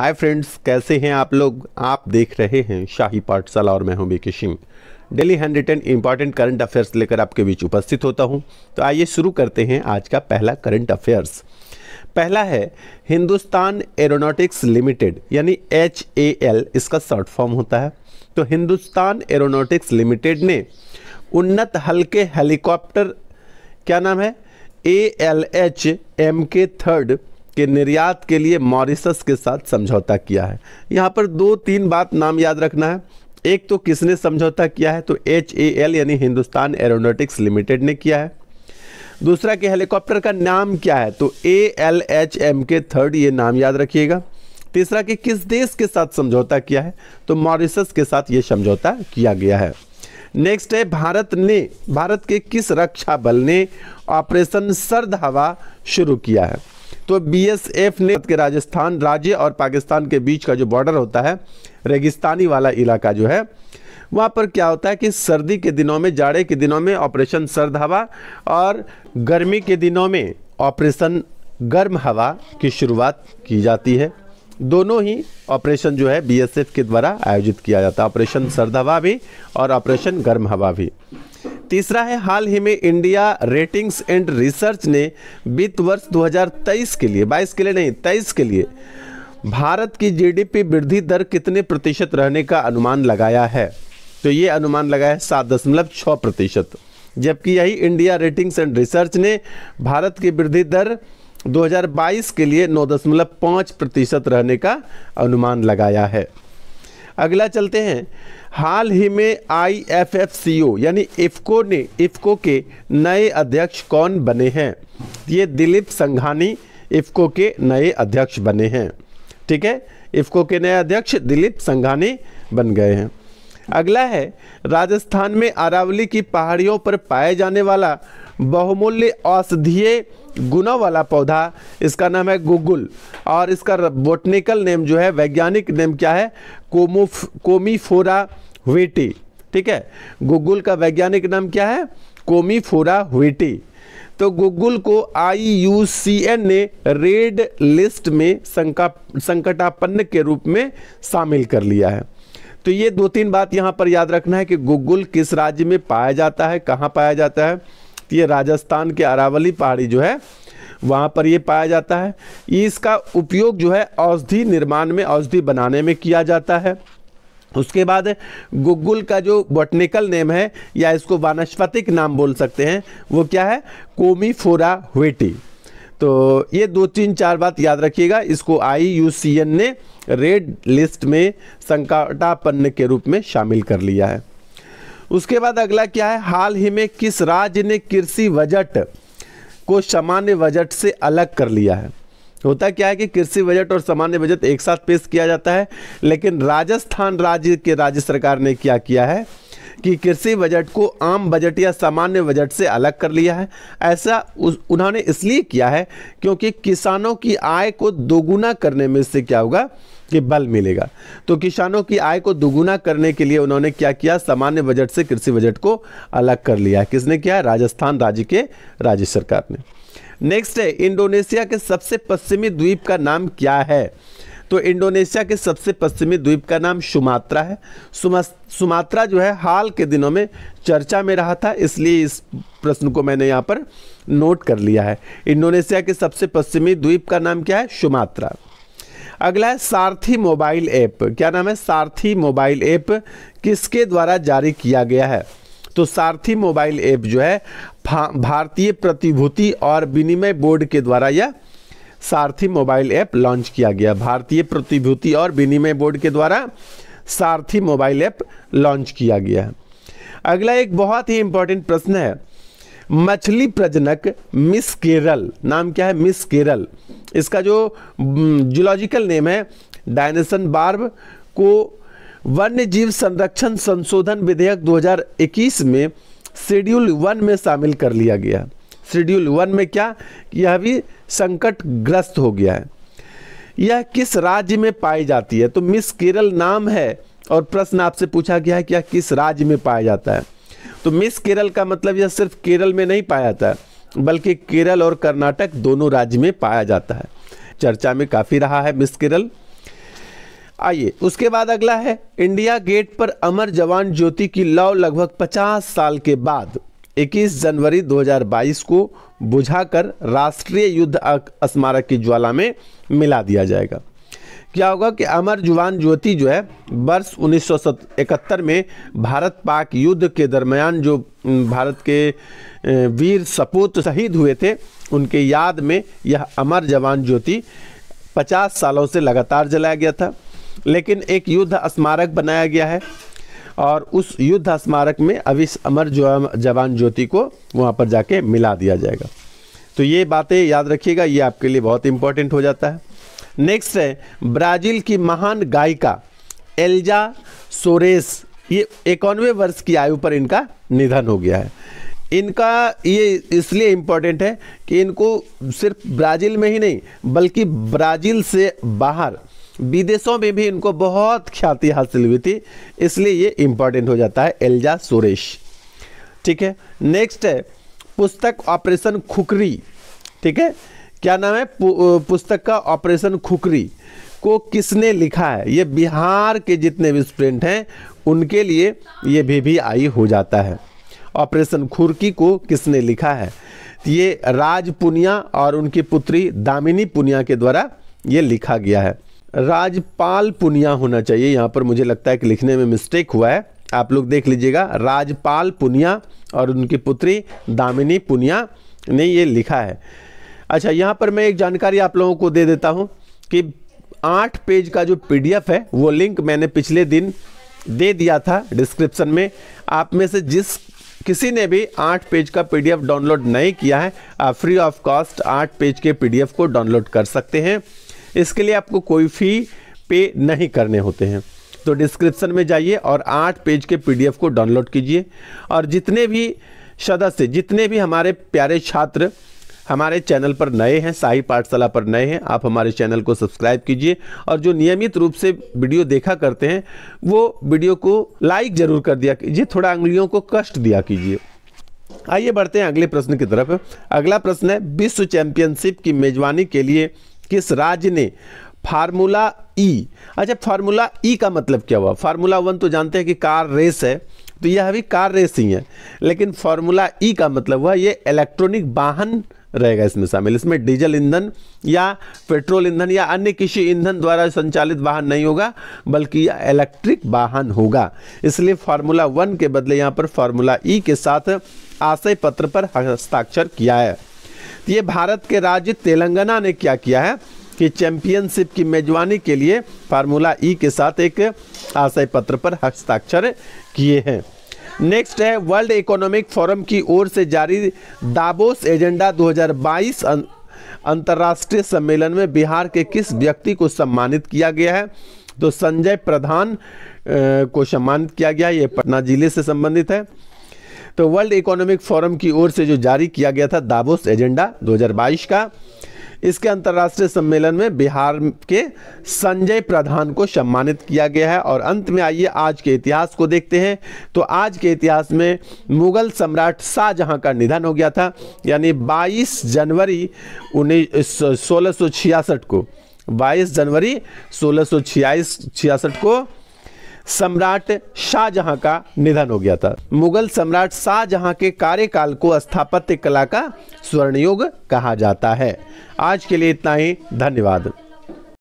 hi friends कैसे हैं आप लोग आप देख रहे हैं शाही पाठशाला और मैं हूं B K Singh daily handwritten important current affairs लेकर आपके बीच उपस्थित होता हूं तो आइए शुरू करते हैं आज का पहला करंट अफेयर्स पहला है हिंदुस्तान एरोनॉटिक्स लिमिटेड यानी एच ए एल इसका शॉर्ट फॉर्म होता है तो हिंदुस्तान एरोनॉटिक्स लिमिटेड ने उन्नत हल्के हेलीकॉप्टर क्या नाम है A L H M K third के निर्यात के लिए मॉरिसस के साथ समझौता किया है यहाँ पर दो तीन बात नाम याद रखना है एक तो किसने समझौता किया है तो एच ए एल यानी हिंदुस्तान एरोनोटिक्स लिमिटेड ने किया है दूसरा कि हेलीकॉप्टर का नाम क्या है तो A L H M K third ये नाम याद रखिएगा तीसरा कि किस देश के साथ समझौता किया है तो मॉरिसस के साथ ये समझौता किया गया है नेक्स्ट है भारत ने भारत के किस रक्षा बल ने ऑपरेशन सर्द हवा शुरू किया है तो बीएसएफ ने के राजस्थान राज्य और पाकिस्तान के बीच का जो बॉर्डर होता है रेगिस्तानी वाला इलाका जो है वहाँ पर क्या होता है कि सर्दी के दिनों में जाड़े के दिनों में ऑपरेशन सर्द हवा और गर्मी के दिनों में ऑपरेशन गर्म हवा की शुरुआत की जाती है दोनों ही ऑपरेशन जो है बीएसएफ के द्वारा आयोजित किया जाता है ऑपरेशन सर्द हवा भी और ऑपरेशन गर्म हवा भी तीसरा है हाल ही में इंडिया रेटिंग्स एंड रिसर्च ने वित्त वर्ष 2023 के लिए 22 के लिए नहीं 23 के लिए भारत की जीडीपी वृद्धि दर कितने प्रतिशत रहने का अनुमान लगाया है तो ये अनुमान लगाया है सात दशमलव छः प्रतिशत जबकि यही इंडिया रेटिंग्स एंड रिसर्च ने भारत की वृद्धि दर 2022 के लिए नौ दशमलव पाँच प्रतिशत रहने का अनुमान लगाया है अगला चलते हैं हाल ही में आई एफ एफ सी ओ यानी इफ़्को ने इफ़्को के नए अध्यक्ष कौन बने हैं ये दिलीप संघानी इफ़्को के नए अध्यक्ष बने हैं ठीक है इफ़्को के नए अध्यक्ष दिलीप संघानी बन गए हैं अगला है राजस्थान में अरावली की पहाड़ियों पर पाए जाने वाला बहुमूल्य औषधीय गुणों वाला पौधा इसका नाम है गुगुल और इसका बोटनिकल नेम जो है वैज्ञानिक नेम क्या है कोमोफ कोमीफोरा हुईटी ठीक है गुगुल का वैज्ञानिक नाम क्या है कोमीफोरा हुईटी तो गूगल को आई ने रेड लिस्ट में संका संकटापन्न के रूप में शामिल कर लिया है तो ये दो तीन बात यहाँ पर याद रखना है कि गुग्गुल किस राज्य में पाया जाता है कहाँ पाया जाता है तो ये राजस्थान के अरावली पहाड़ी जो है वहाँ पर ये पाया जाता है इसका उपयोग जो है औषधि निर्माण में औषधि बनाने में किया जाता है उसके बाद गुग्गुल का जो बॉटनिकल नेम है या इसको वानस्पतिक नाम बोल सकते हैं वो क्या है कोमीफोरा हुएटी तो ये दो तीन चार बात याद रखिएगा इसको आई यू सी एन ने रेड लिस्ट में संकटापन्न के रूप में शामिल कर लिया है उसके बाद अगला क्या है हाल ही में किस राज्य ने कृषि बजट को सामान्य बजट से अलग कर लिया है होता क्या है कि कृषि बजट और सामान्य बजट एक साथ पेश किया जाता है लेकिन राजस्थान राज्य के राज्य सरकार ने क्या किया है कि कृषि बजट को आम बजट या सामान्य बजट से अलग कर लिया है ऐसा उन्होंने इसलिए किया है क्योंकि किसानों की आय को दोगुना करने में इससे क्या होगा कि बल मिलेगा तो किसानों की आय को दोगुना करने के लिए उन्होंने क्या किया सामान्य बजट से कृषि बजट को अलग कर लिया किसने किया राजस्थान राज्य के राज्य सरकार ने नेक्स्ट है इंडोनेशिया के सबसे पश्चिमी द्वीप का नाम क्या है तो इंडोनेशिया के सबसे पश्चिमी द्वीप का नाम सुमात्रा है सुमात्रा जो है हाल के दिनों में चर्चा में रहा था इसलिए इस प्रश्न को मैंने यहाँ पर नोट कर लिया है इंडोनेशिया के सबसे पश्चिमी द्वीप का नाम क्या है सुमात्रा अगला है सारथी मोबाइल ऐप क्या नाम है सारथी मोबाइल ऐप किसके द्वारा जारी किया गया है तो सारथी मोबाइल ऐप जो है भारतीय प्रतिभूति और विनिमय बोर्ड के द्वारा यह सारथी मोबाइल ऐप लॉन्च किया गया भारतीय प्रतिभूति और विनिमय बोर्ड के द्वारा सारथी मोबाइल ऐप लॉन्च किया गया अगला एक बहुत ही इंपॉर्टेंट प्रश्न है मछली प्रजनक मिस केरल नाम क्या है मिस केरल इसका जो जूलॉजिकल नेम है डायनेसन बार्ब को वन्य जीव संरक्षण संशोधन विधेयक 2021 में शेड्यूल वन में शामिल कर लिया गया शेड्यूल वन में क्या यह भी संकट ग्रस्त हो गया है यह किस राज्य में पाई जाती है तो मिस केरल नाम है और प्रश्न आपसे पूछा गया है कि यह किस राज्य में पाया जाता है तो मिस केरल का मतलब यह सिर्फ केरल में नहीं पाया जाता बल्कि केरल और कर्नाटक दोनों राज्य में पाया जाता है चर्चा में काफ़ी रहा है मिस केरल आइए उसके बाद अगला है इंडिया गेट पर अमर जवान ज्योति की लौ लगभग 50 साल के बाद 21 जनवरी 2022 को बुझाकर राष्ट्रीय युद्ध स्मारक की ज्वाला में मिला दिया जाएगा क्या होगा कि अमर जवान ज्योति जो है वर्ष उन्नीस में भारत पाक युद्ध के दरमियान जो भारत के वीर सपूत शहीद हुए थे उनके याद में यह अमर जवान ज्योति 50 सालों से लगातार जलाया गया था लेकिन एक युद्ध स्मारक बनाया गया है और उस युद्ध स्मारक में अविश अमर जवान ज्योति को वहाँ पर जाके मिला दिया जाएगा तो ये बातें याद रखिएगा ये आपके लिए बहुत इम्पोर्टेंट हो जाता है नेक्स्ट है ब्राज़ील की महान गायिका एल्जा सोरेस ये इक्यानवे वर्ष की आयु पर इनका निधन हो गया है इनका ये इसलिए इम्पोर्टेंट है कि इनको सिर्फ ब्राज़ील में ही नहीं बल्कि ब्राज़ील से बाहर विदेशों में भी इनको बहुत ख्याति हासिल हुई थी इसलिए ये इम्पोर्टेंट हो जाता है एल्जा सुरेश ठीक है नेक्स्ट है पुस्तक ऑपरेशन खुकरी ठीक है क्या नाम है पुस्तक का ऑपरेशन खुकरी को किसने लिखा है ये बिहार के जितने भी स्टूडेंट हैं उनके लिए ये भी भी आई हो जाता है ऑपरेशन खुरकी को किसने लिखा है ये राज पुनिया और उनकी पुत्री दामिनी पुनिया के द्वारा ये लिखा गया है राजपाल पुनिया होना चाहिए यहाँ पर मुझे लगता है कि लिखने में मिस्टेक हुआ है आप लोग देख लीजिएगा राजपाल पुनिया और उनकी पुत्री दामिनी पुनिया ने ये लिखा है अच्छा यहाँ पर मैं एक जानकारी आप लोगों को दे देता हूँ कि आठ पेज का जो पीडीएफ है वो लिंक मैंने पिछले दिन दे दिया था डिस्क्रिप्शन में आप में से जिस किसी ने भी आठ पेज का पीडीएफ डाउनलोड नहीं किया है आप फ्री ऑफ कॉस्ट आठ पेज के पीडीएफ को डाउनलोड कर सकते हैं इसके लिए आपको कोई फ़ी पे नहीं करने होते हैं तो डिस्क्रिप्शन में जाइए और आठ पेज के पीडीएफ को डाउनलोड कीजिए और जितने भी सदस्य जितने भी हमारे प्यारे छात्र हमारे चैनल पर नए हैं शाही पाठशाला पर नए हैं आप हमारे चैनल को सब्सक्राइब कीजिए और जो नियमित रूप से वीडियो देखा करते हैं वो वीडियो को लाइक जरूर कर दिया कीजिए थोड़ा उंगलियों को कष्ट दिया कीजिए आइए बढ़ते हैं अगले प्रश्न की तरफ अगला प्रश्न है विश्व चैंपियनशिप की मेजबानी के लिए किस राज्य ने फार्मूला ई अच्छा फार्मूला ई का मतलब क्या हुआ फार्मूला वन तो जानते हैं कि कार रेस है तो यह अभी कार रेस ही है लेकिन फार्मूला ई का मतलब हुआ ये इलेक्ट्रॉनिक वाहन रहेगा इसमें शामिल इसमें डीजल ईंधन या पेट्रोल ईंधन या अन्य किसी ईंधन द्वारा संचालित वाहन नहीं होगा बल्कि यह इलेक्ट्रिक वाहन होगा इसलिए फार्मूला वन के बदले यहाँ पर फार्मूला ई के साथ आशय पत्र पर हस्ताक्षर किया है तो ये भारत के राज्य तेलंगाना ने क्या किया है कि चैंपियनशिप की मेजबानी के लिए फार्मूला ई के साथ एक आशय पत्र पर हस्ताक्षर किए हैं नेक्स्ट है वर्ल्ड इकोनॉमिक फोरम की ओर से जारी दाबोस एजेंडा 2022 अं-, अंतर्राष्ट्रीय सम्मेलन में बिहार के किस व्यक्ति को सम्मानित किया गया है तो संजय प्रधान को सम्मानित किया गया ये पटना जिले से संबंधित है तो वर्ल्ड इकोनॉमिक फोरम की ओर से जो जारी किया गया था दाबोस एजेंडा 2022 का इसके अंतर्राष्ट्रीय सम्मेलन में बिहार के संजय प्रधान को सम्मानित किया गया है और अंत में आइए आज के इतिहास को देखते हैं तो आज के इतिहास में मुगल सम्राट शाहजहां का निधन हो गया था यानी 22 जनवरी उन्नीस सोलह को 22 जनवरी सोलह सौ को सम्राट शाहजहां का निधन हो गया था मुगल सम्राट शाहजहां के कार्यकाल को स्थापत्य कला का स्वर्णयुग कहा जाता है आज के लिए इतना ही धन्यवाद